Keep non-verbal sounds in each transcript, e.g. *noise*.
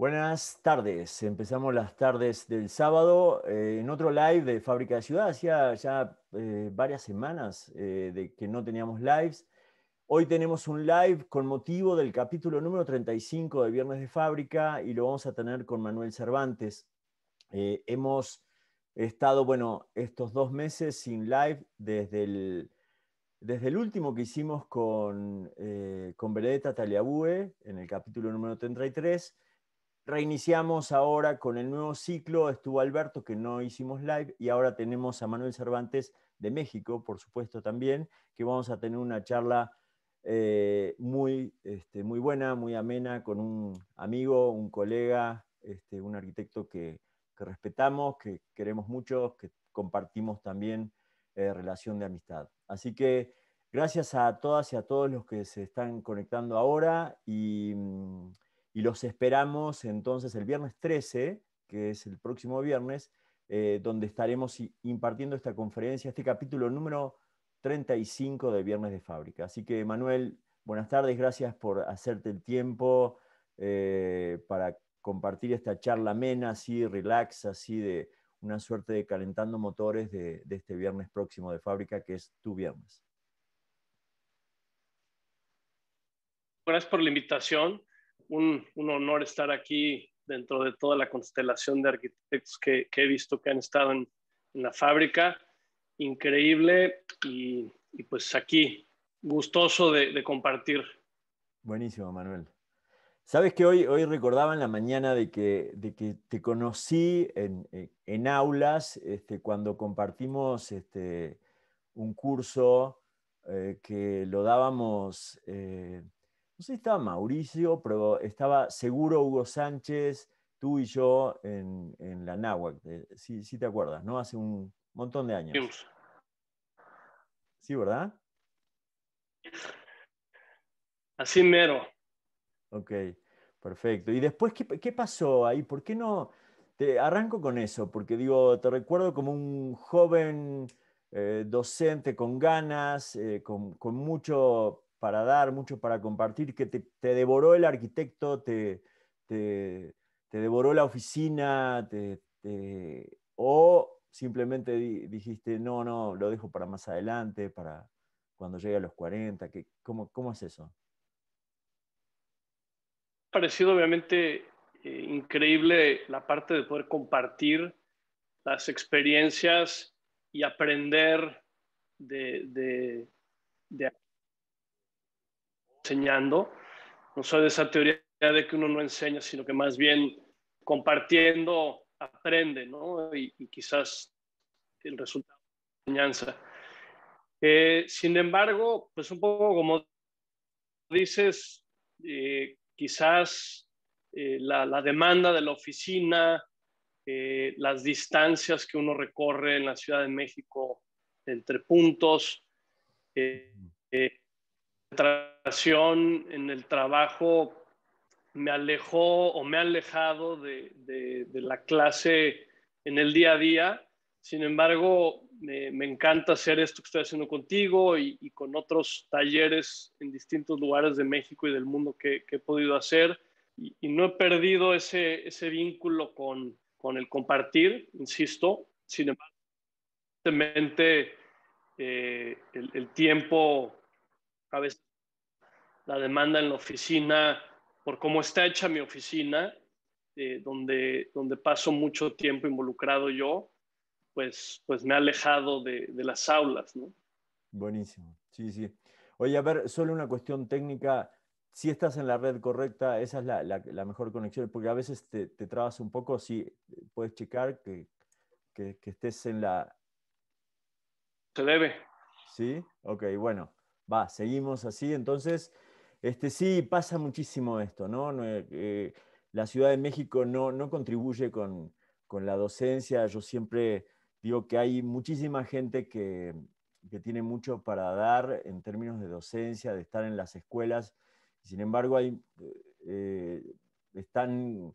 Buenas tardes, empezamos las tardes del sábado eh, en otro live de Fábrica de Ciudad. Hacía ya eh, varias semanas eh, de que no teníamos lives. Hoy tenemos un live con motivo del capítulo número 35 de Viernes de Fábrica y lo vamos a tener con Manuel Cervantes. hemos estado, bueno, estos dos meses sin live desde el, desde el último que hicimos con, con Benedetta Taliabue en el capítulo número 33 Reiniciamos ahora con el nuevo ciclo. Estuvo Alberto, que no hicimos live, y ahora tenemos a Manuel Cervantes de México, por supuesto, también, que vamos a tener una charla eh, muy, este, muy buena, muy amena, con un amigo, un colega, este, un arquitecto que, que, respetamos, que queremos mucho, que compartimos también eh, relación de amistad. Así que gracias a todas y a todos los que se están conectando ahora y. Mm, y los esperamos entonces el viernes 13, que es el próximo viernes, eh, donde estaremos impartiendo esta conferencia, este capítulo número 35 de Viernes de Fábrica. Así que Manuel, buenas tardes, gracias por hacerte el tiempo eh, para compartir esta charla amena, así, relax, así de una suerte de calentando motores de, de este viernes próximo de fábrica, que es tu viernes. Gracias por la invitación un, honor estar aquí dentro de toda la constelación de arquitectos que, he visto que han estado en, la fábrica. Increíble y, pues aquí, gustoso de, compartir. Buenísimo, Manuel. Sabes que hoy, hoy recordaba en la mañana de que, de que te conocí en, aulas este, cuando compartimos este, un curso eh, que lo dábamos eh, no sé si estaba Mauricio, pero estaba seguro Hugo Sánchez, tú y yo en, la Náhuac, eh, si, te acuerdas, ¿no? Hace un montón de años. Sí, ¿verdad? Así mero. Ok, perfecto. ¿Y después qué, pasó ahí? ¿Por qué no? Te arranco con eso, porque digo, te recuerdo como un joven eh, docente con ganas, eh, con, mucho para dar, mucho para compartir, que te, devoró el arquitecto, te, te, devoró la oficina, o simplemente dijiste, no, no, lo dejo para más adelante, para cuando llegue a los 40, ¿cómo, ¿cómo es eso? Parecido obviamente eh, increíble la parte de poder compartir las experiencias y aprender de, de enseñando. No soy de esa teoría de que uno no enseña, sino que más bien compartiendo aprende, ¿no? Y, quizás el resultado de la enseñanza. Eh, sin embargo, pues un poco como dices, eh, quizás eh, la, demanda de la oficina, las distancias que uno recorre en la Ciudad de México entre puntos, eh, concentración en el trabajo me alejó o me ha alejado de, de, la clase en el día a día. Sin embargo, me, me encanta hacer esto que estoy haciendo contigo y, y, con otros talleres en distintos lugares de México y del mundo que, he podido hacer. Y, no he perdido ese, ese vínculo con, con, el compartir, insisto. Sin embargo, eh, el, el tiempo a veces la demanda en la oficina, por cómo está hecha mi oficina, eh, donde, donde paso mucho tiempo involucrado yo, pues, pues me ha alejado de, las aulas, ¿no? Buenísimo, sí, sí. Oye, a ver, solo una cuestión técnica, si estás en la red correcta, esa es la, mejor conexión, porque a veces te, trabas un poco, si puedes checar que, que estés en la... Se debe. Sí, ok, bueno. Va, seguimos así. Entonces, este, sí pasa muchísimo esto, ¿no? Eh, eh, la Ciudad de México no, contribuye con, la docencia. Yo siempre digo que hay muchísima gente que, tiene mucho para dar en términos de docencia, de estar en las escuelas. Sin embargo, hay, eh, están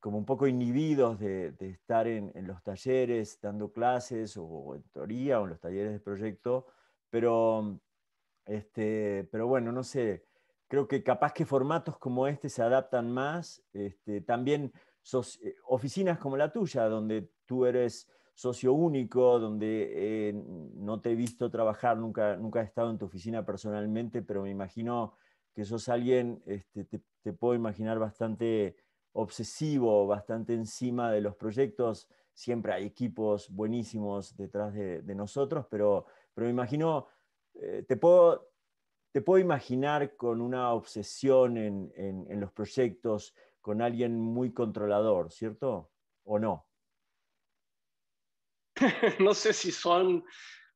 como un poco inhibidos de, estar en, los talleres dando clases o, o en teoría o en los talleres de proyecto, pero este, pero bueno, no sé, creo que capaz que formatos como este se adaptan más. Este, también eh, oficinas como la tuya, donde tú eres socio único, donde eh, no te he visto trabajar, nunca, nunca he estado en tu oficina personalmente, pero me imagino que sos alguien, este, te, puedo imaginar bastante obsesivo, bastante encima de los proyectos. Siempre hay equipos buenísimos detrás de, de nosotros, pero, pero me imagino eh, te, puedo, te puedo imaginar con una obsesión en, los proyectos, con alguien muy controlador, ¿cierto? ¿O no? *laughs* no sé si son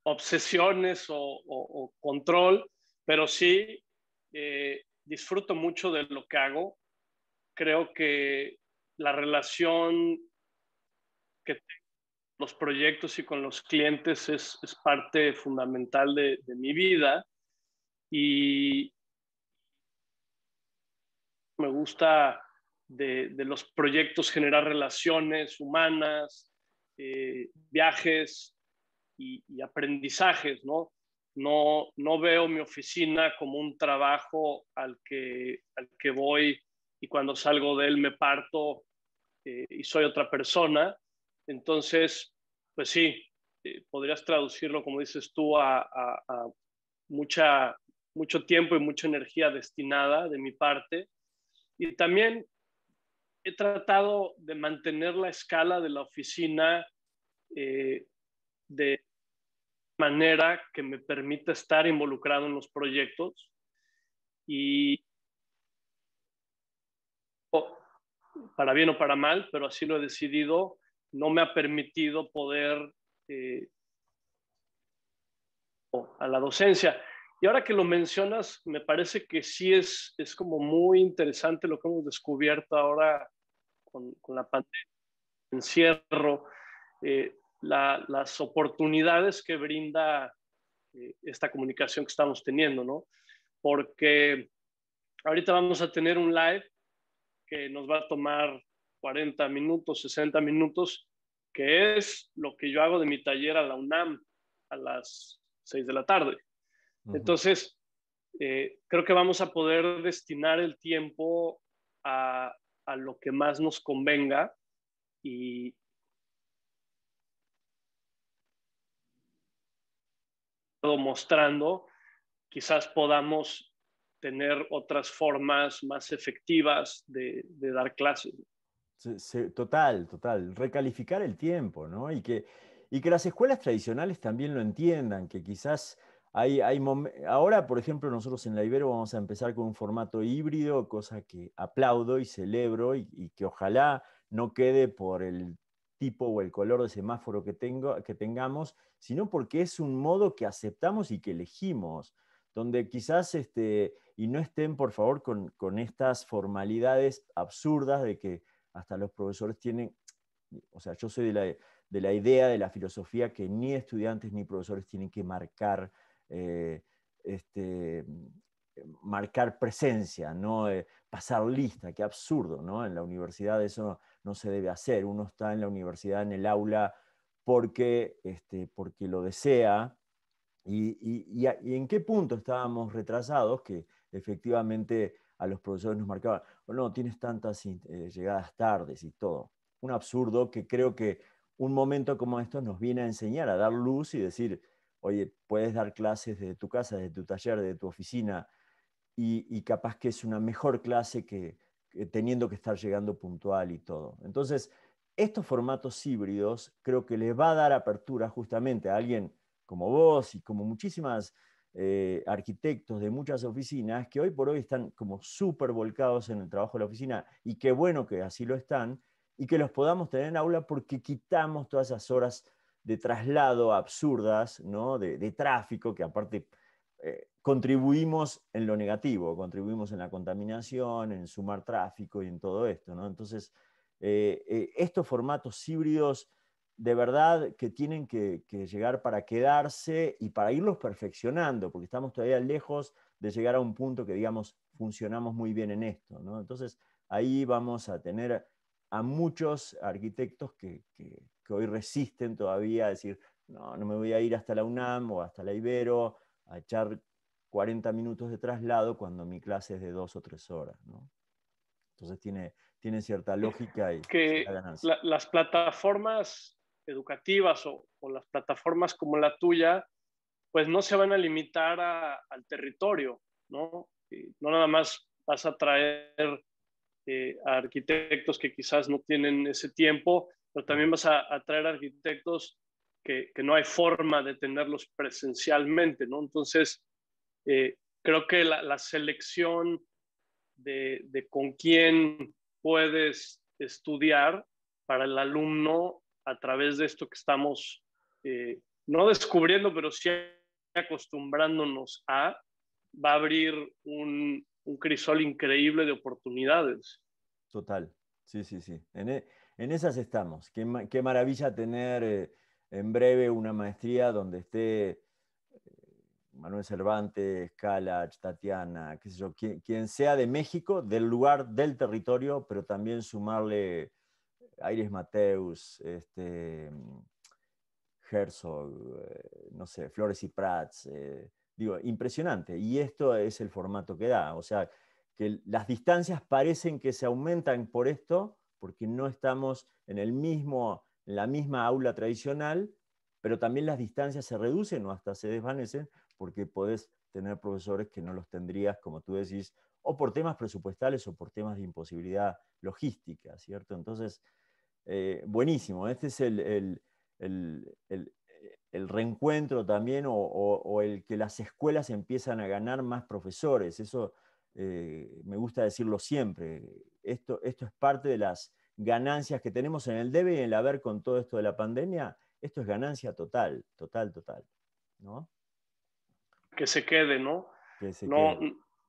obsesiones o, control, pero sí eh, disfruto mucho de lo que hago. Creo que la relación que los proyectos y con los clientes es, parte fundamental de, mi vida y me gusta de, los proyectos generar relaciones humanas, eh, viajes y, aprendizajes, ¿no? No, no veo mi oficina como un trabajo al que, voy y cuando salgo de él me parto eh, y soy otra persona, entonces, pues sí, eh, podrías traducirlo, como dices tú, a, mucho tiempo y mucha energía destinada de mi parte. Y también he tratado de mantener la escala de la oficina eh, de manera que me permita estar involucrado en los proyectos y para bien o para mal, pero así lo he decidido, no me ha permitido poder eh, a la docencia. Y ahora que lo mencionas, me parece que sí es, es como muy interesante lo que hemos descubierto ahora con, la pandemia, encierro, eh, las oportunidades que brinda eh, esta comunicación que estamos teniendo, ¿no? Porque ahorita vamos a tener un live que nos va a tomar 40 minutos, 60 minutos, que es lo que yo hago de mi taller a la UNAM a las 6 de la tarde. Entonces, eh, creo que vamos a poder destinar el tiempo a, lo que más nos convenga y, mostrando, quizás podamos tener otras formas más efectivas de dar clases total, total. Recalificar el tiempo, ¿no? Y que, y que las escuelas tradicionales también lo entiendan, que quizás hay, hay ahora, por ejemplo, nosotros en la Ibero vamos a empezar con un formato híbrido, cosa que aplaudo y celebro y, que ojalá no quede por el tipo o el color de semáforo que, tengo, que tengamos, sino porque es un modo que aceptamos y que elegimos, donde quizás, este, y no estén, por favor, con estas formalidades absurdas de que hasta los profesores tienen, o sea, yo soy de la, idea, de la filosofía que ni estudiantes ni profesores tienen que marcar, eh, este, marcar presencia, no eh, pasar lista, qué absurdo, ¿no? En la universidad eso no, se debe hacer, uno está en la universidad, en el aula, porque, este, porque lo desea. Y, y en qué punto estábamos retrasados que efectivamente a los profesores nos marcaban, oh, no, tienes tantas eh, llegadas tardes y todo. Un absurdo que creo que un momento como esto nos viene a enseñar, a dar luz y decir, oye, puedes dar clases desde tu casa, desde tu taller, desde tu oficina, y, capaz que es una mejor clase que, que teniendo que estar llegando puntual y todo. Entonces, estos formatos híbridos creo que les va a dar apertura justamente a alguien como vos y como muchísimas eh, arquitectos de muchas oficinas que hoy por hoy están como súper volcados en el trabajo de la oficina y qué bueno que así lo están y que los podamos tener en aula porque quitamos todas esas horas de traslado absurdas, ¿no? de, tráfico, que aparte eh, contribuimos en lo negativo, contribuimos en la contaminación, en sumar tráfico y en todo esto. ¿no? Entonces, eh, estos formatos híbridos de verdad que tienen que, llegar para quedarse y para irlos perfeccionando, porque estamos todavía lejos de llegar a un punto que digamos funcionamos muy bien en esto. Entonces ahí vamos a tener a muchos arquitectos que, hoy resisten todavía a decir, no, no me voy a ir hasta la UNAM o hasta la Ibero a echar 40 minutos de traslado cuando mi clase es de dos o tres horas. ¿no? Entonces tiene, tiene cierta lógica y que las plataformas educativas o, las plataformas como la tuya, pues no se van a limitar al territorio, ¿no? no nada más vas a traer eh, arquitectos que quizás no tienen ese tiempo, pero también vas a, a traer arquitectos que, no hay forma de tenerlos presencialmente, ¿no? Entonces, eh, creo que la, selección de, de, con quién puedes estudiar para el alumno a través de esto que estamos eh, no descubriendo, pero sí acostumbrándonos a, va a abrir un, crisol increíble de oportunidades. Total, sí, sí, sí. En, e, esas estamos. Qué, maravilla tener eh, en breve una maestría donde esté eh, Manuel Cervantes, Calach, Tatiana, qué sé yo, quien, sea de México, del lugar, del territorio, pero también sumarle Aires Mateus, este, Herzog, eh, no sé, Flores y Prats. Eh, digo, impresionante. Y esto es el formato que da. O sea, que las distancias parecen que se aumentan por esto, porque no estamos en, el mismo, en la misma aula tradicional, pero también las distancias se reducen o hasta se desvanecen, porque podés tener profesores que no los tendrías, como tú decís, o por temas presupuestales o por temas de imposibilidad logística, ¿cierto? Entonces, eh, buenísimo, este es el, el, eh, reencuentro también o, el que las escuelas empiezan a ganar más profesores. Eso eh, me gusta decirlo siempre. Esto, esto es parte de las ganancias que tenemos en el debe y en el haber con todo esto de la pandemia. Esto es ganancia total, total, total. ¿no? Que se quede, ¿no? no,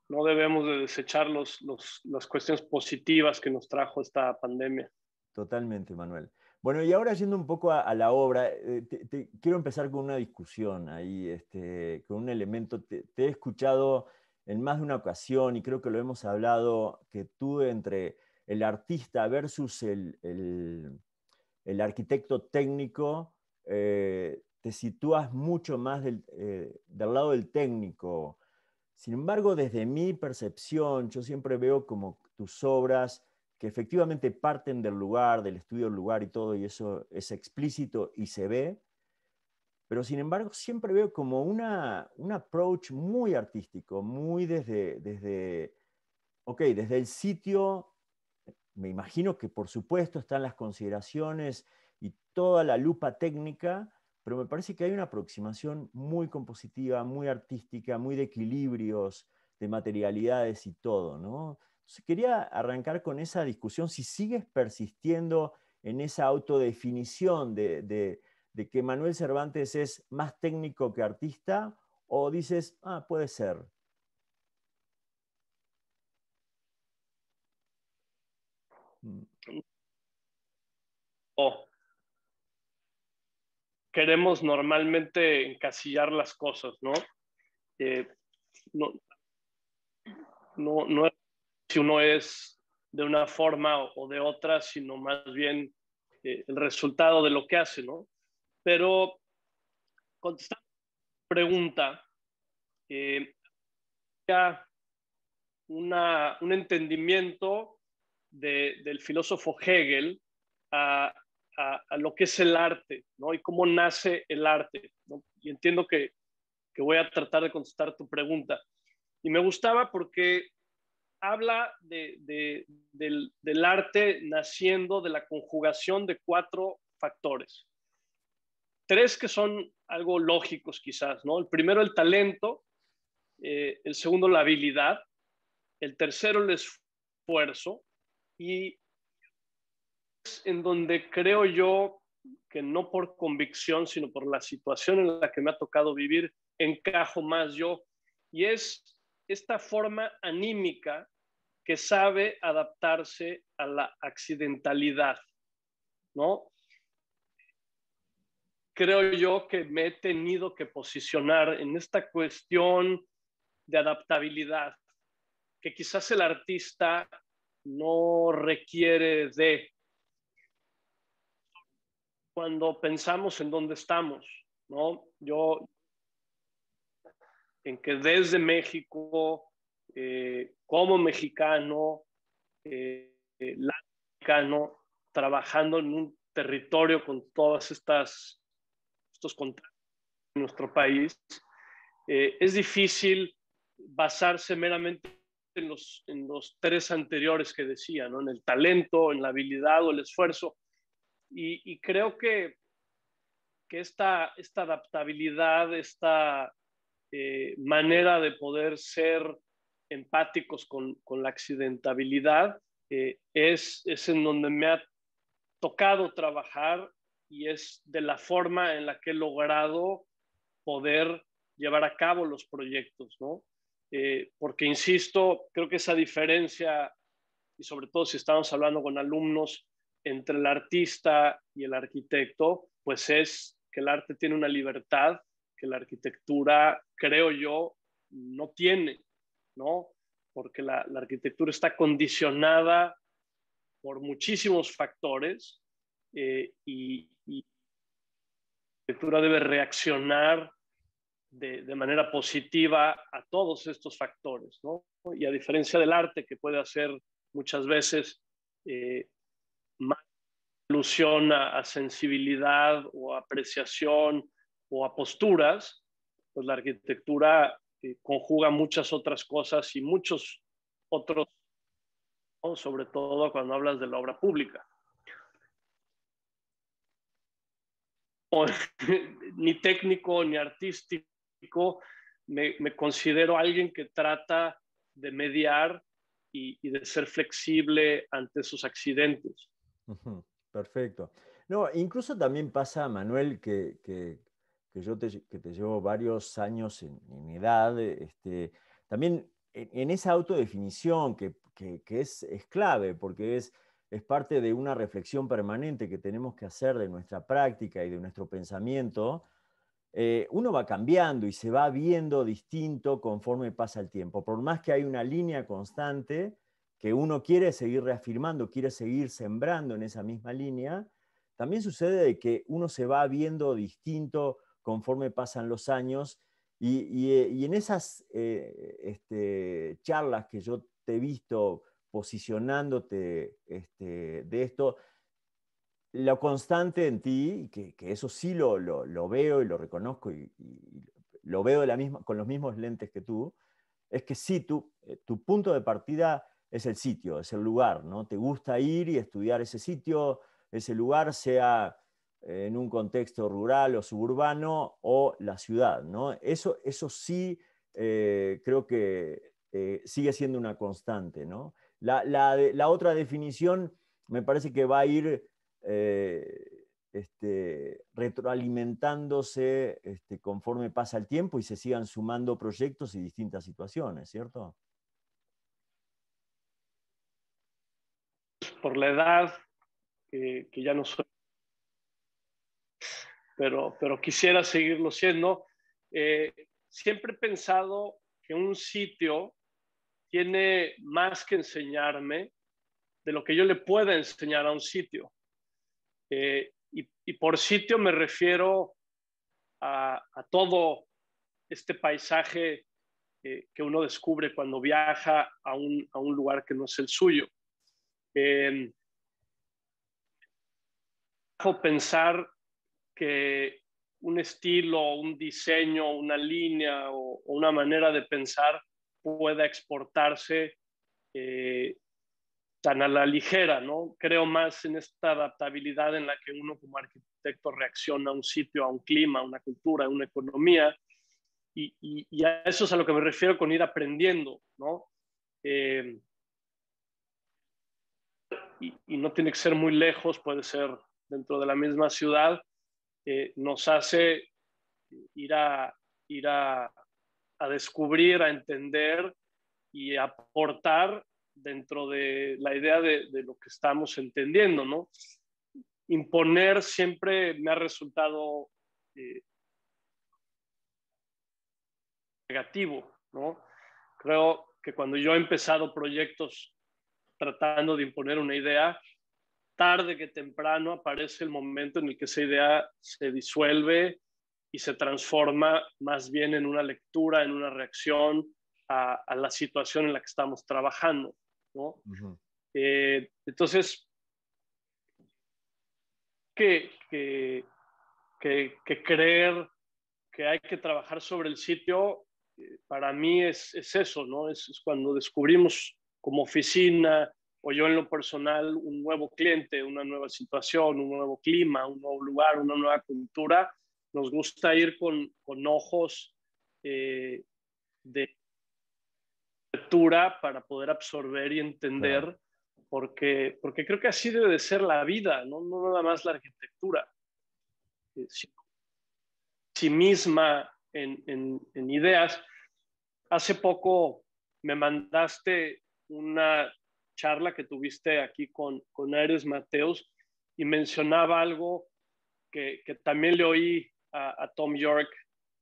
no debemos de desechar las cuestiones positivas que nos trajo esta pandemia. Totalmente, Manuel. Bueno, y ahora yendo un poco a, la obra, eh, quiero empezar con una discusión ahí, este, con un elemento. Te, he escuchado en más de una ocasión y creo que lo hemos hablado, que tú entre el artista versus el, arquitecto técnico, eh, te sitúas mucho más eh, del lado del técnico. Sin embargo, desde mi percepción, yo siempre veo como tus obras que efectivamente parten del lugar, del estudio del lugar y todo, y eso es explícito y se ve, pero sin embargo siempre veo como una, un approach muy artístico, muy desde, desde, desde el sitio, me imagino que por supuesto están las consideraciones y toda la lupa técnica, pero me parece que hay una aproximación muy compositiva, muy artística, muy de equilibrios, de materialidades y todo, ¿no? quería arrancar con esa discusión, si sigues persistiendo en esa autodefinición de, de, que Manuel Cervantes es más técnico que artista o dices, ah, puede ser. Mm. Oh. Queremos normalmente encasillar las cosas, ¿no? Eh, no, no, no es si uno es de una forma o de otra, sino más bien eh, el resultado de lo que hace, ¿no? Pero contestar pregunta, eh, una, un entendimiento del filósofo Hegel a, lo que es el arte, ¿no? Y cómo nace el arte, ¿no? Y entiendo que, que voy a tratar de contestar tu pregunta. Y me gustaba porque habla del, arte naciendo de la conjugación de cuatro factores. Tres que son algo lógicos quizás, ¿no? El primero, el talento, eh, el segundo, la habilidad, el tercero, el esfuerzo y es en donde creo yo que no por convicción, sino por la situación en la que me ha tocado vivir, encajo más yo. Y es esta forma anímica que sabe adaptarse a la accidentalidad, ¿no? Creo yo que me he tenido que posicionar en esta cuestión de adaptabilidad, que quizás el artista no requiere de cuando pensamos en dónde estamos, ¿no? Yo, en que desde México eh, como mexicano, eh, eh, latino, trabajando en un territorio con todas estas estos contratos en nuestro país, es difícil basarse meramente en los, en los tres anteriores que decía, en el talento, en la habilidad o el esfuerzo. Y, creo que, que esta, esta adaptabilidad, esta manera de poder ser empáticos con, con la accidentabilidad, eh, es, es en donde me ha tocado trabajar y es de la forma en la que he logrado poder llevar a cabo los proyectos, ¿no? Eh, porque, insisto, creo que esa diferencia, y sobre todo si estamos hablando con alumnos, entre el artista y el arquitecto, pues es que el arte tiene una libertad que la arquitectura, creo yo, no tiene. ¿no? Porque la, arquitectura está condicionada por muchísimos factores eh, y, la arquitectura debe reaccionar de, manera positiva a todos estos factores, Y a diferencia del arte, que puede hacer muchas veces eh, más alusión a, a, sensibilidad o apreciación o a posturas, pues la arquitectura que conjuga muchas otras cosas y muchos otros, sobre todo cuando hablas de la obra pública. *laughs* ni técnico ni artístico, me, considero alguien que trata de mediar y, de ser flexible ante sus accidentes. Perfecto. No, incluso también pasa, Manuel, que que yo te, que te llevo varios años en, mi edad, este, también en, esa autodefinición que, es, clave, porque es, parte de una reflexión permanente que tenemos que hacer de nuestra práctica y de nuestro pensamiento, eh, uno va cambiando y se va viendo distinto conforme pasa el tiempo. Por más que hay una línea constante que uno quiere seguir reafirmando, quiere seguir sembrando en esa misma línea, también sucede de que uno se va viendo distinto conforme pasan los años. Y, eh, en esas eh, este, charlas que yo te he visto posicionándote este, de esto, lo constante en ti, que, eso sí lo, veo y lo reconozco y, lo veo la misma, con los mismos lentes que tú, es que sí, tu, eh, tu punto de partida es el sitio, es el lugar, ¿no? Te gusta ir y estudiar ese sitio, ese lugar, sea eh, en un contexto rural o suburbano o la ciudad. ¿no? Eso, eso sí eh, creo que eh, sigue siendo una constante. La, otra definición me parece que va a ir este, retroalimentándose este, conforme pasa el tiempo y se sigan sumando proyectos y distintas situaciones, ¿cierto? Por la edad, que ya no soy pero, quisiera seguirlo siendo. Eh, siempre he pensado que un sitio tiene más que enseñarme de lo que yo le pueda enseñar a un sitio. Eh, y, por sitio me refiero a, todo este paisaje eh, que uno descubre cuando viaja a un, lugar que no es el suyo. Eh, pensar que un estilo, un diseño, una línea o, una manera de pensar pueda exportarse eh, tan a la ligera, ¿no? Creo más en esta adaptabilidad en la que uno como arquitecto reacciona a un sitio, a un clima, a una cultura, a una economía, y, a eso es a lo que me refiero con ir aprendiendo, ¿no? Eh, y no tiene que ser muy lejos, puede ser dentro de la misma ciudad, nos hace ir a, ir a, descubrir, a entender y aportar dentro de la idea de, lo que estamos entendiendo, ¿no? Imponer siempre me ha resultado eh, negativo, ¿no? Creo que cuando yo he empezado proyectos tratando de imponer una idea, tarde que temprano aparece el momento en el que esa idea se disuelve y se transforma más bien en una lectura, en una reacción a, la situación en la que estamos trabajando. ¿no? Eh, entonces, que, que, que, creer que hay que trabajar sobre el sitio, eh, para mí es, es eso, ¿no? Es, es, cuando descubrimos como oficina o yo en lo personal, un nuevo cliente, una nueva situación, un nuevo clima, un nuevo lugar, una nueva cultura, nos gusta ir con, con ojos eh, de arquitectura para poder absorber y entender, porque, porque creo que así debe de ser la vida, no, no nada más la arquitectura. Eh, sí misma en, en ideas. Hace poco me mandaste una charla que tuviste aquí con, con Ares Mateos y mencionaba algo que, que también le oí a, Tom York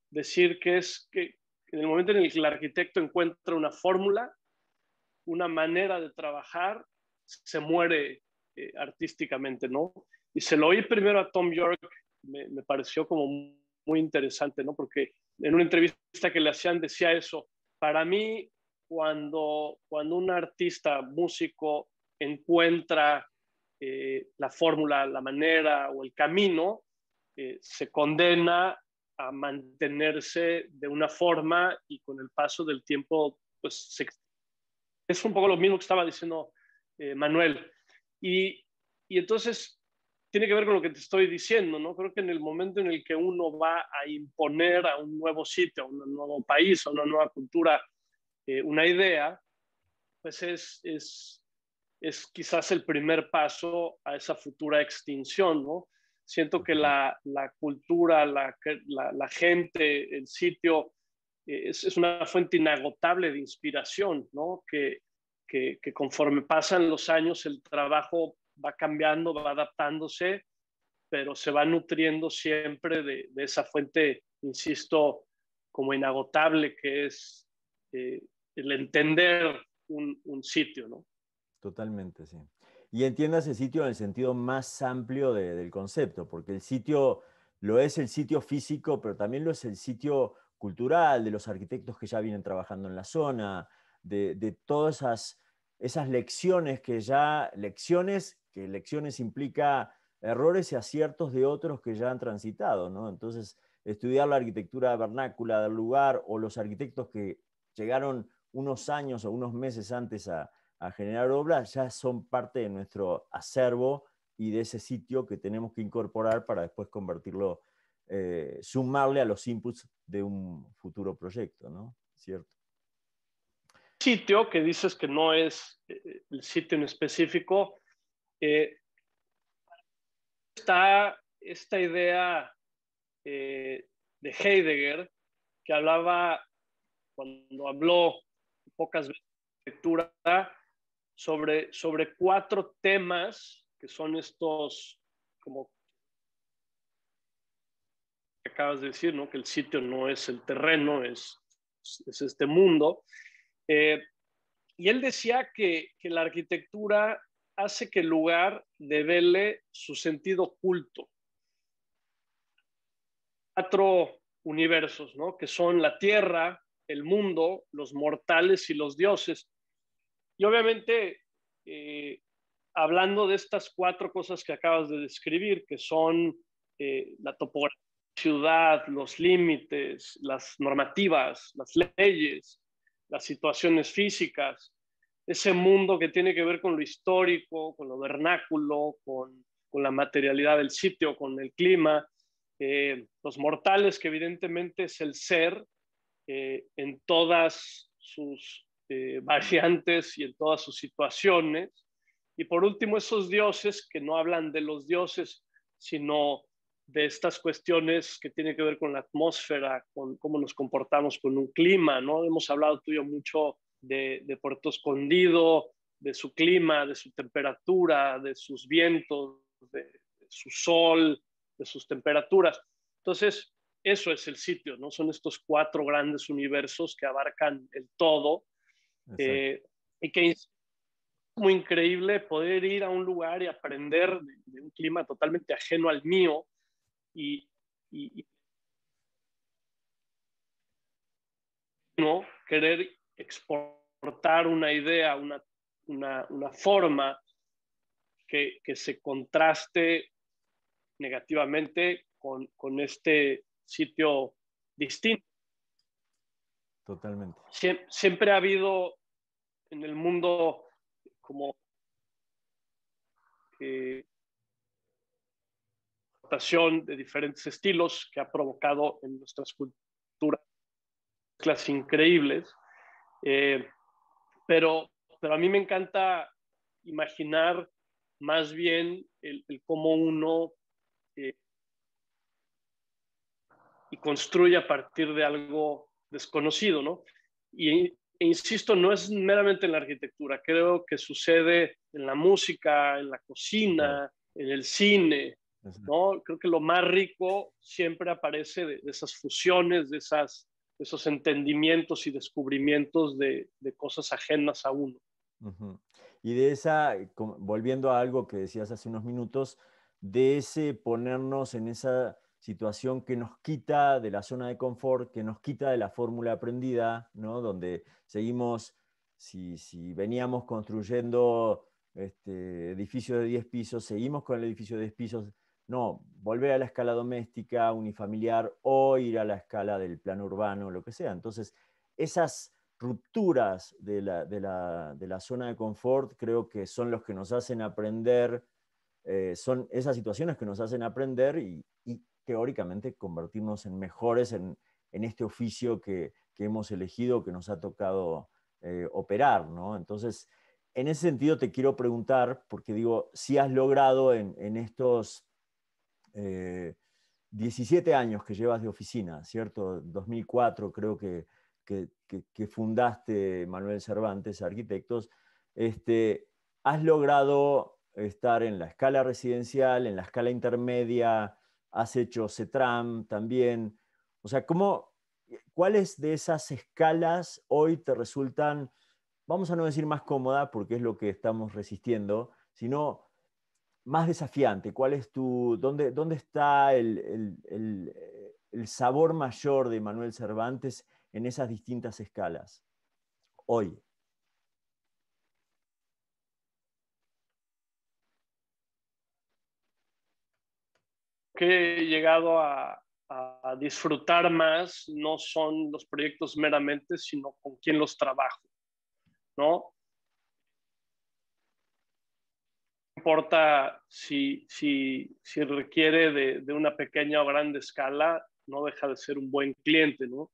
decir, que es que en el momento en el que el arquitecto encuentra una fórmula, una manera de trabajar, se muere eh, artísticamente, ¿no? Y se lo oí primero a Tom York, me, me pareció como muy interesante, ¿no? Porque en una entrevista que le hacían decía eso, para mí cuando, cuando un artista, músico, encuentra eh, la fórmula, la manera o el camino, eh, se condena a mantenerse de una forma y con el paso del tiempo, pues es un poco lo mismo que estaba diciendo eh, Manuel. Y, y entonces tiene que ver con lo que te estoy diciendo, ¿no? Creo que en el momento en el que uno va a imponer a un nuevo sitio, a un nuevo país, a una nueva cultura, eh, una idea, pues es, quizás el primer paso a esa futura extinción, ¿no? Siento que la, cultura, la, gente, el sitio, eh, es, una fuente inagotable de inspiración, ¿no? Que, conforme pasan los años el trabajo va cambiando, va adaptándose, pero se va nutriendo siempre de, esa fuente, insisto, como inagotable que es eh, el entender un, sitio, ¿no? Totalmente, sí. Y entiendas ese sitio en el sentido más amplio del concepto, porque el sitio lo es el sitio físico, pero también lo es el sitio cultural, de los arquitectos que ya vienen trabajando en la zona, de, todas esas, esas lecciones que ya, lecciones, que lecciones implica errores y aciertos de otros que ya han transitado, ¿no? Entonces, estudiar la arquitectura vernácula del lugar o los arquitectos que llegaron unos años o unos meses antes a, generar obras, ya son parte de nuestro acervo y de ese sitio que tenemos que incorporar para después convertirlo, eh, sumarle a los inputs de un futuro proyecto, ¿no? ¿Cierto? Sitio que dices que no es eh, el sitio en específico, eh, está esta idea eh, de Heidegger que hablaba cuando habló pocas veces sobre, sobre cuatro temas que son estos, como acabas de decir, que el sitio no es el terreno, es, es este mundo. Eh, y él decía que, la arquitectura hace que el lugar devele su sentido oculto. Cuatro universos, ¿no? que son la tierra, el mundo, los mortales y los dioses. Y obviamente, eh, hablando de estas cuatro cosas que acabas de describir, que son eh, la topografía, ciudad, los límites, las normativas, las leyes, las situaciones físicas, ese mundo que tiene que ver con lo histórico, con lo vernáculo, con, la materialidad del sitio, con el clima, eh, los mortales, que evidentemente es el ser, eh, en todas sus eh, *laughs* variantes y en todas sus situaciones. Y por último, esos dioses que no hablan de los dioses, sino de estas cuestiones que tienen que ver con la atmósfera, con cómo nos comportamos con un clima, ¿no? Hemos hablado tuyo mucho de, Puerto Escondido, de su clima, de su temperatura, de sus vientos, de su sol, de sus temperaturas. Entonces, eso es el sitio, ¿no? Son estos cuatro grandes universos que abarcan el todo eh, y que es muy increíble poder ir a un lugar y aprender de, un clima totalmente ajeno al mío y, ¿no? querer exportar una idea, una, forma que, se contraste negativamente con, con este sitio distinto. Totalmente. siempre ha habido en el mundo como eh, de diferentes estilos que ha provocado en nuestras culturas mezclas increíbles. Eh, pero, pero a mí me encanta imaginar más bien el, cómo uno eh, construye a partir de algo desconocido, ¿no? Y, e insisto, no es meramente en la arquitectura, creo que sucede en la música, en la cocina, en el cine, ¿no? Creo que lo más rico siempre aparece de, esas fusiones, de, esas, esos entendimientos y descubrimientos de, cosas ajenas a uno. Y de esa, volviendo a algo que decías hace unos minutos, de ese ponernos en esa situación que nos quita de la zona de confort, que nos quita de la fórmula aprendida, ¿no? donde seguimos, si, veníamos construyendo este, edificios de 10 pisos, seguimos con el edificio de 10 pisos, no, volver a la escala doméstica, unifamiliar o ir a la escala del plano urbano, lo que sea. Entonces, esas rupturas de la, zona de confort creo que son los que nos hacen aprender, eh, son esas situaciones que nos hacen aprender y, teóricamente convertirnos en mejores en, este oficio que, hemos elegido, que nos ha tocado eh, operar, Entonces, en ese sentido te quiero preguntar, porque digo, si has logrado en, estos 17 eh, años que llevas de oficina, ¿cierto? 2004 creo que, que, que fundaste Manuel Cervantes Arquitectos, este, has logrado estar en la escala residencial, en la escala intermedia, has hecho CETRAM también. O sea, ¿cómo, ¿cuáles de esas escalas hoy te resultan, vamos a no decir más cómoda, porque es lo que estamos resistiendo, sino más desafiante? ¿Cuál es tu, dónde, dónde está el, el eh, sabor mayor de Manuel Cervantes en esas distintas escalas? Hoy. he llegado a, disfrutar más no son los proyectos meramente, sino con quien los trabajo, ¿no? importa si, requiere de, una pequeña o grande escala, no deja de ser un buen cliente, ¿no?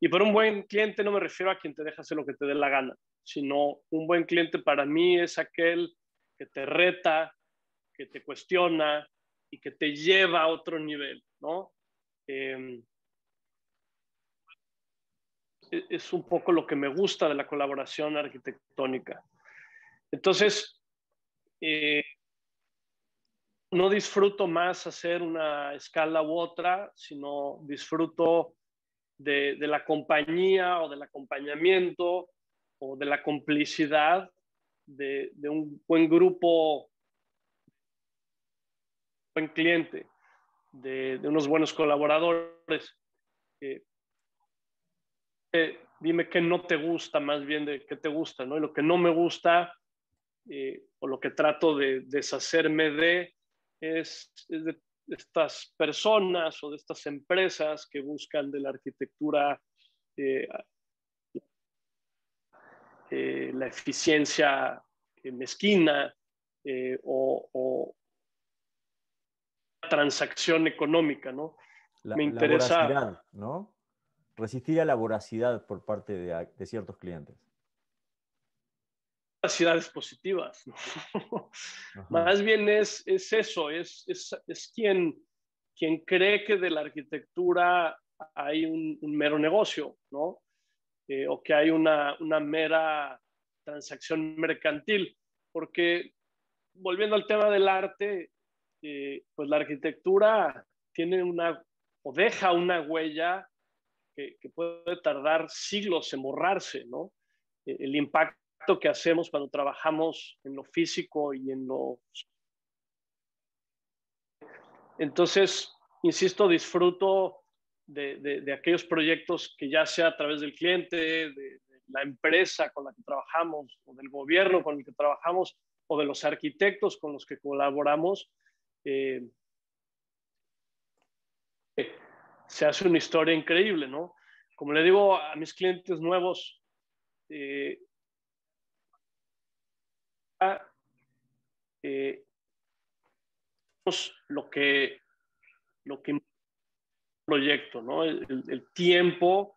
Y por un buen cliente no me refiero a quien te deja hacer lo que te dé la gana, sino un buen cliente para mí es aquel que te reta, que te cuestiona, y que te lleva a otro nivel, ¿no? Em, e, es un poco lo que me gusta de la colaboración arquitectónica. Entonces, eh, no disfruto más hacer una escala u otra, sino disfruto de, la compañía o del acompañamiento o de la complicidad de un buen grupo cliente, de, unos buenos colaboradores. Eh, dime qué no te gusta, más bien de qué te gusta, ¿no? Y lo que no me gusta eh, o lo que trato de deshacerme de es, de estas personas o de estas empresas que buscan de la arquitectura eh, la eficiencia mezquina o, transacción económica, ¿no? La, Me interesa. La voracidad, ¿no? Resistir a la voracidad por parte de, ciertos clientes. Voracidades positivas. Más bien es, es eso, es, es, quien, quien cree que de la arquitectura hay un, mero negocio, ¿no? Eh, o que hay una, una mera transacción mercantil, porque volviendo al tema del arte, eh, pues la arquitectura tiene una, o deja una huella que, puede tardar siglos en borrarse, ¿no? E, el impacto que hacemos cuando trabajamos en lo físico y en lo... Entonces, insisto, disfruto de, aquellos proyectos que ya sea a través del cliente, de la empresa con la que trabajamos, o del gobierno con el que trabajamos, o de los arquitectos con los que colaboramos, eh, eh, se hace una historia increíble, ¿no? Como le digo a mis clientes nuevos, eh, pues, lo que lo que proyecto, ¿no? El, el tiempo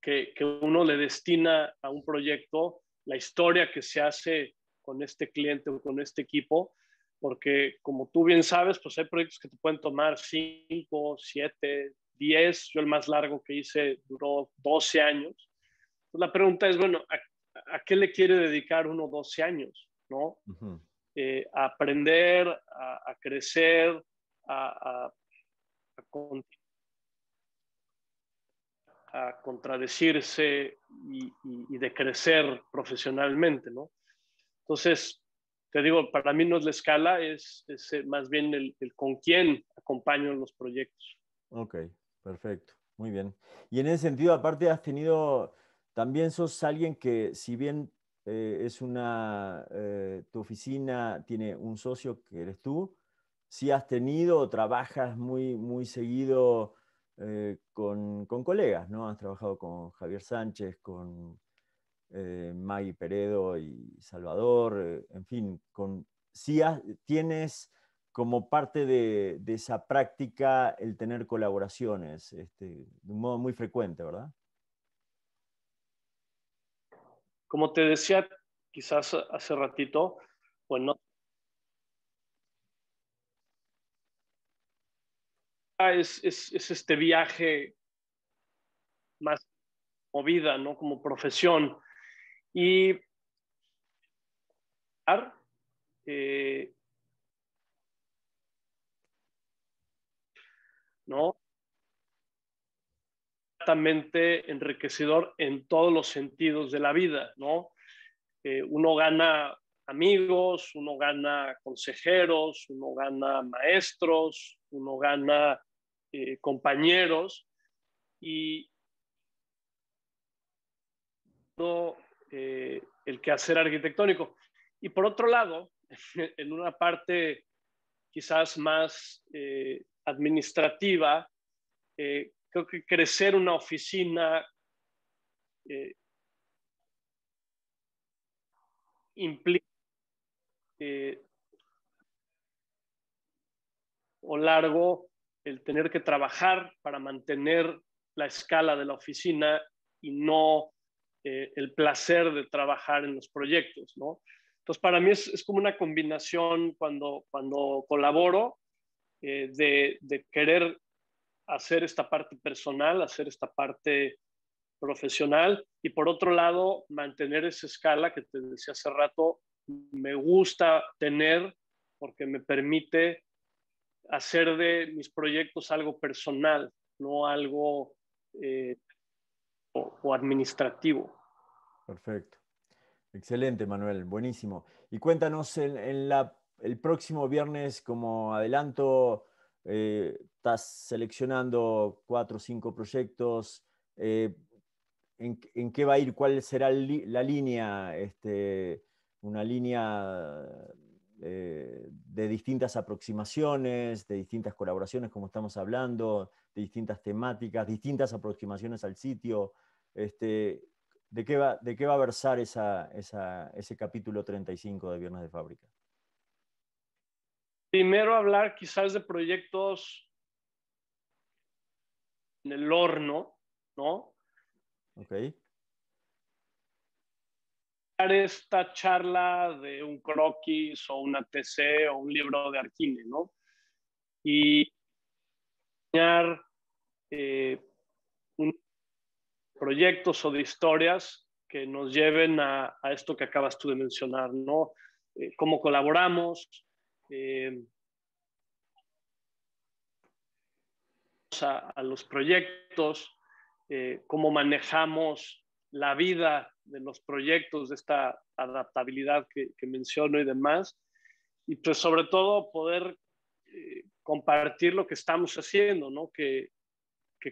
que, que, uno le destina a un proyecto, la historia que se hace con este cliente o con este equipo, porque como tú bien sabes, pues hay proyectos que te pueden tomar 5, 7, 10, yo el más largo que hice duró 12 años. Pues, la pregunta es, bueno, ¿a, qué le quiere dedicar uno 12 años? ¿No? Eh, a aprender, a, crecer, a, a, contradecirse y, y de crecer profesionalmente, ¿no? Entonces, te digo, para mí no es la escala, es, eh, más bien el, con quién acompaño los proyectos. Ok, perfecto, muy bien. Y en ese sentido, aparte, has tenido, también sos alguien que, si bien eh, es una, eh, tu oficina tiene un socio que eres tú, si has tenido o trabajas muy, muy seguido con, colegas, ¿no? Has trabajado con Javier Sánchez, con eh, Maggie Peredo y Salvador, eh, en fin, con, si tienes como parte de, esa práctica el tener colaboraciones este, de un modo muy frecuente, ¿verdad? Como te decía quizás hace ratito, bueno, pues ah, es, este viaje más movida, ¿no? Como profesión, y Ar, eh, ¿no? Exactamente enriquecedor en todos los sentidos de la vida, ¿no? Eh, uno gana amigos, uno gana consejeros, uno gana maestros, uno gana eh, compañeros y eh, el quehacer arquitectónico. Y por otro lado, *laughs* en una parte quizás más eh, administrativa, eh, creo que crecer una oficina implica o largo el tener que trabajar para mantener la escala de la oficina y no eh, el placer de trabajar en los proyectos, ¿no? Entonces, para mí es, como una combinación cuando, cuando colaboro eh, de, querer hacer esta parte personal, hacer esta parte profesional y por otro lado mantener esa escala que te decía hace rato, me gusta tener porque me permite hacer de mis proyectos algo personal, no algo eh, o, administrativo. Perfecto. Excelente, Manuel. Buenísimo. Y cuéntanos en, el próximo viernes, como adelanto, eh, estás seleccionando cuatro o cinco proyectos. Eh, ¿en, qué va a ir? ¿Cuál será la línea? Este, una línea eh, de distintas aproximaciones, de distintas colaboraciones, como estamos hablando, distintas temáticas, distintas aproximaciones al sitio. Este, ¿de, qué va, ¿De qué va a versar esa, ese capítulo 35 de Viernes de Fábrica? Primero hablar quizás de proyectos en el horno, ¿no? Ok. Esta charla de un croquis o una TC o un libro de Arquine, ¿no? Y eh, proyectos o de historias que nos lleven a, esto que acabas tú de mencionar, ¿no? Eh, cómo colaboramos, eh, a, los proyectos, cómo manejamos la vida de los proyectos, de esta adaptabilidad que, que menciono y demás. Y pues sobre todo poder compartir lo que estamos haciendo, ¿no? Que,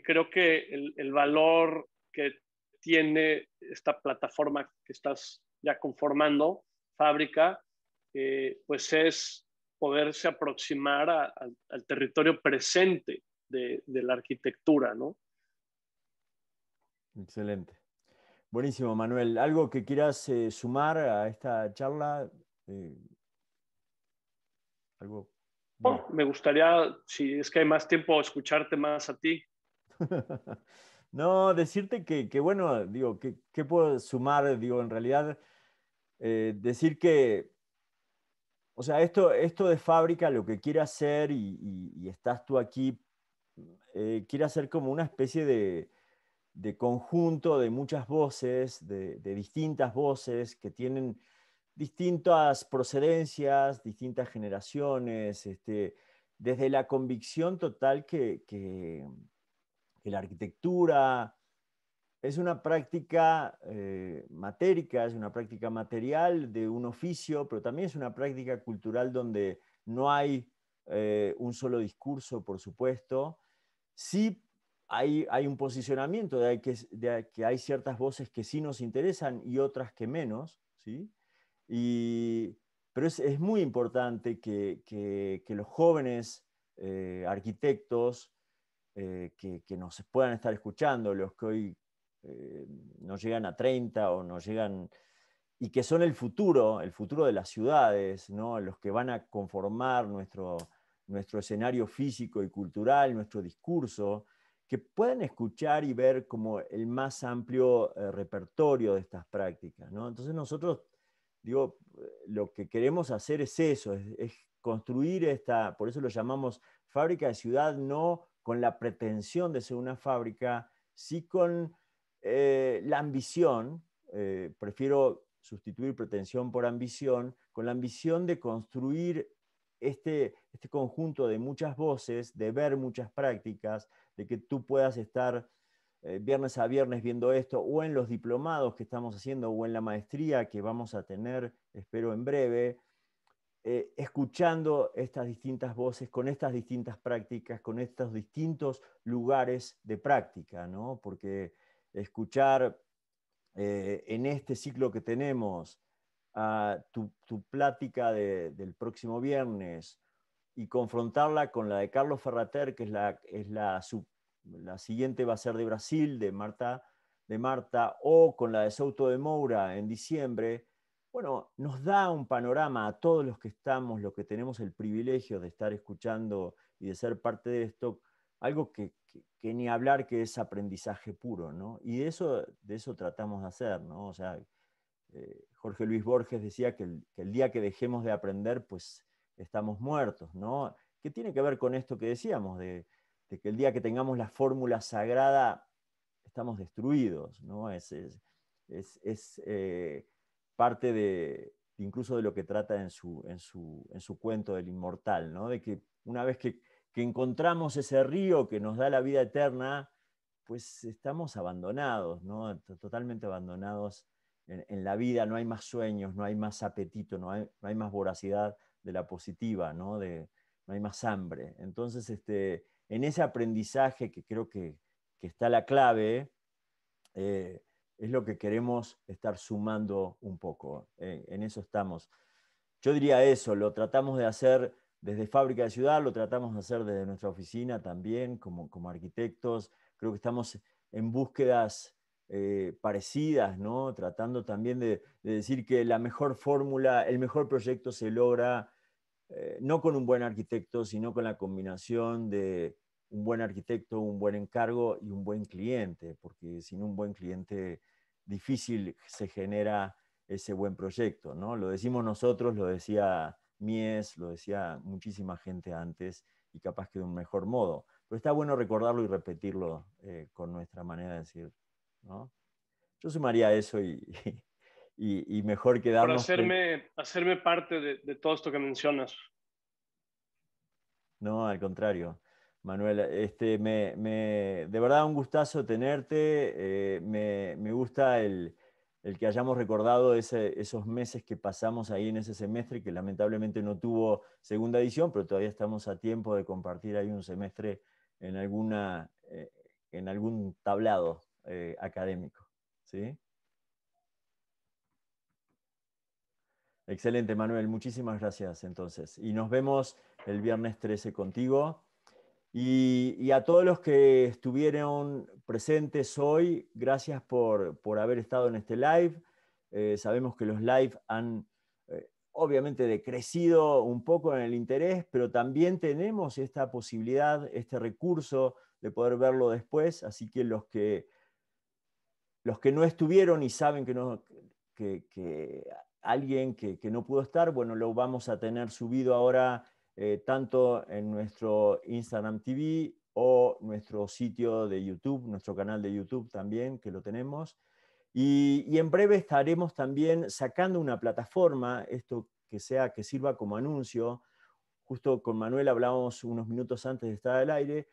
creo que el, valor que tiene esta plataforma que estás ya conformando, fábrica, eh, pues es poderse aproximar al territorio presente de, la arquitectura, ¿no? Excelente. Buenísimo, Manuel. ¿Algo que quieras eh, sumar a esta charla? Eh, ¿Algo Oh, me gustaría, si es que hay más tiempo, escucharte más a ti. *laughs* no, decirte que, bueno, digo, que, puedo sumar, digo, en realidad, eh, decir que, o sea, esto, esto de fábrica, lo que quiere hacer y, estás tú aquí, eh, quiere hacer como una especie de, conjunto de muchas voces, de distintas voces que tienen distintas procedencias, distintas generaciones, este, desde la convicción total que, la arquitectura es una práctica eh, matérica, es una práctica material de un oficio, pero también es una práctica cultural donde no hay eh, un solo discurso, por supuesto. Sí hay, un posicionamiento de que, de que hay ciertas voces que sí nos interesan y otras que menos, ¿sí? Y, pero es, muy importante que, los jóvenes eh, arquitectos eh, que, nos puedan estar escuchando, los que hoy eh, nos llegan a 30 o nos llegan y que son el futuro, el futuro de las ciudades, los que van a conformar nuestro, nuestro escenario físico y cultural, nuestro discurso, que puedan escuchar y ver como el más amplio repertorio de estas prácticas. Entonces nosotros digo, lo que queremos hacer es eso, es, construir esta, por eso lo llamamos fábrica de ciudad, no con la pretensión de ser una fábrica, sí con eh, la ambición, eh, prefiero sustituir pretensión por ambición, con la ambición de construir este, este conjunto de muchas voces, de ver muchas prácticas, de que tú puedas estar eh, viernes a viernes viendo esto, o en los diplomados que estamos haciendo, o en la maestría que vamos a tener, espero en breve, eh, escuchando estas distintas voces, con estas distintas prácticas, con estos distintos lugares de práctica, ¿no? Porque escuchar eh, en este ciclo que tenemos tu, plática del próximo viernes y confrontarla con la de Carlos Ferrater, que es la, es la la siguiente va a ser de Brasil, de Marta, de Marta, o con la de Souto de Moura en diciembre. Bueno, nos da un panorama a todos los que estamos, los que tenemos el privilegio de estar escuchando y de ser parte de esto, algo que, ni hablar que es aprendizaje puro, ¿no? Y de eso, de eso tratamos de hacer, ¿no? O sea, eh, Jorge Luis Borges decía que el, que el día que dejemos de aprender, pues estamos muertos, ¿no? ¿Qué tiene que ver con esto que decíamos de que el día que tengamos la fórmula sagrada estamos destruidos, ¿no? Es, es, eh, parte de incluso de lo que trata en su, en su, cuento del inmortal, ¿no? De que una vez que, encontramos ese río que nos da la vida eterna, pues estamos abandonados, ¿no? totalmente abandonados en, la vida, no hay más sueños, no hay más apetito, no hay, no hay más voracidad de la positiva, ¿no? De, no hay más hambre. Entonces, este, en ese aprendizaje que creo que, está la clave, eh, es lo que queremos estar sumando un poco. Eh, en eso estamos. Yo diría eso, lo tratamos de hacer desde Fábrica de Ciudad, lo tratamos de hacer desde nuestra oficina también, como, arquitectos. Creo que estamos en búsquedas eh, parecidas, ¿no? tratando también de, decir que la mejor fórmula, el mejor proyecto se logra eh, no con un buen arquitecto, sino con la combinación de un buen arquitecto, un buen encargo y un buen cliente, porque sin un buen cliente difícil se genera ese buen proyecto, ¿no? Lo decimos nosotros, lo decía Mies, lo decía muchísima gente antes y capaz que de un mejor modo. Pero está bueno recordarlo y repetirlo eh, con nuestra manera de decir, Yo sumaría eso y y, mejor quedarnos. hacerme, hacerme parte de, todo esto que mencionas. No, al contrario. Manuel, este, de verdad un gustazo tenerte. Eh, me, gusta el, que hayamos recordado esos meses que pasamos ahí en ese semestre, que lamentablemente no tuvo segunda edición, pero todavía estamos a tiempo de compartir ahí un semestre en, alguna, eh, en algún tablado eh, académico. ¿sí? Excelente, Manuel. Muchísimas gracias entonces. Y nos vemos el viernes 13 contigo. Y, a todos los que estuvieron presentes hoy, gracias por, por haber estado en este live. Eh, sabemos que los live han eh, obviamente decrecido un poco en el interés, pero también tenemos esta posibilidad, este recurso de poder verlo después. Así que los que, los que no estuvieron y saben que, no, que alguien que, no pudo estar, bueno, lo vamos a tener subido ahora eh, tanto en nuestro Instagram TV o nuestro sitio de YouTube, nuestro canal de YouTube también, que lo tenemos. Y, en breve estaremos también sacando una plataforma, esto que sea, que sirva como anuncio. Justo con Manuel hablábamos unos minutos antes de estar al aire,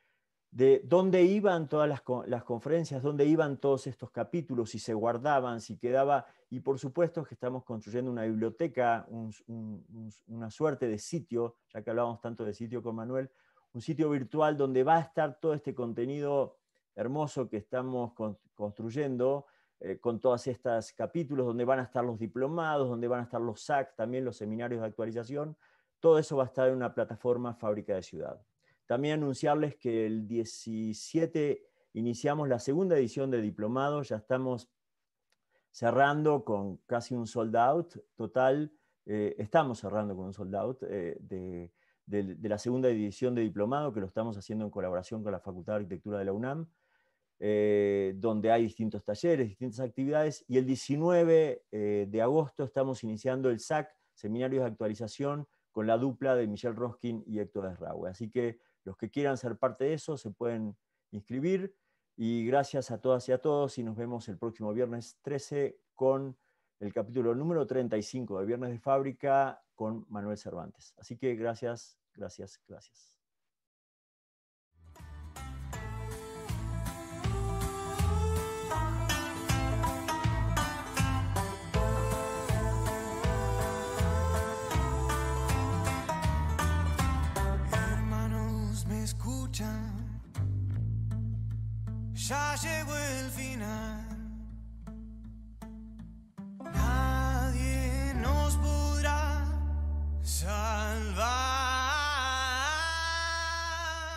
de dónde iban todas las, las conferencias, dónde iban todos estos capítulos, si se guardaban, si quedaba y por supuesto que estamos construyendo una biblioteca, una suerte de sitio, ya que hablábamos tanto de sitio con Manuel, un sitio virtual donde va a estar todo este contenido hermoso que estamos construyendo eh, con todas estas capítulos, donde van a estar los diplomados, donde van a estar los SAC, también los seminarios de actualización. Todo eso va a estar en una plataforma Fábrica de Ciudad. También anunciarles que el 17 iniciamos la segunda edición de Diplomados, ya estamos cerrando con casi un sold out total. Eh, estamos cerrando con un sold out eh, de, de, la segunda edición de diplomado que lo estamos haciendo en colaboración con la Facultad de Arquitectura de la UNAM, eh, donde hay distintos talleres, distintas actividades. Y el 19 de agosto estamos iniciando el SAC, Seminarios de Actualización, con la dupla de Michelle Roskin y Héctor Esraue. Así que los que quieran ser parte de eso se pueden inscribir. Y gracias a todas y a todos y nos vemos el próximo viernes 13 con el capítulo número 35 de Viernes de Fábrica con Manuel Cervantes. Así que gracias, gracias, gracias. Ya llegó el final.